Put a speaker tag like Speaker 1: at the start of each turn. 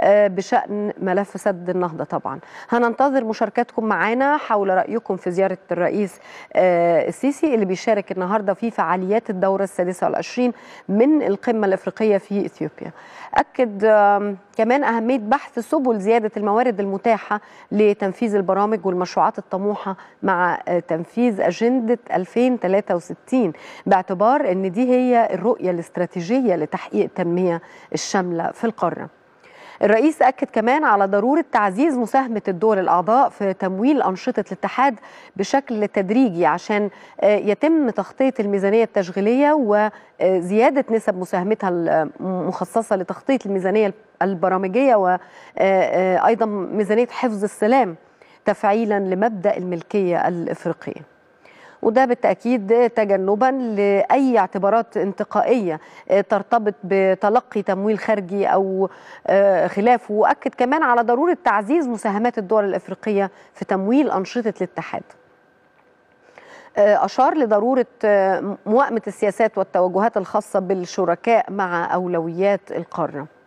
Speaker 1: آه، بشأن ملف سد النهضة طبعا هننتظر مشاركاتكم معنا حول رأيكم في زيارة الرئيس آه، السيسي اللي بيشارك النهاردة في فعاليات الدورة السادسة والعشرين من القمة الأفريقية في إثيوبيا أكد كمان أهمية بحث سبل زيادة الموارد المتاحة لتنفيذ البرامج والمشروعات الطموحة مع آه، تنفيذ أجندة 2063 باعتبار أن دي هي الرؤية الاستراتيجية لتحقيق التنمية الشاملة في القارة الرئيس أكد كمان على ضرورة تعزيز مساهمة الدول الأعضاء في تمويل أنشطة الاتحاد بشكل تدريجي عشان آه، يتم تغطية الميزانية التشغيلية وزيادة نسب مساهمتها المخصصة لتغطية الميزانية البرامجية وأيضا آه، آه، ميزانية حفظ السلام تفعيلا لمبدأ الملكية الإفريقية وده بالتأكيد تجنبا لأي اعتبارات انتقائية ترتبط بتلقي تمويل خارجي أو آه، خلافه وأكد كمان على ضرورة تعزيز مساهمات الدول الأفريقية في تمويل أنشطة الاتحاد آه، أشار لضرورة آه، موائمة السياسات والتوجهات الخاصة بالشركاء مع أولويات القارة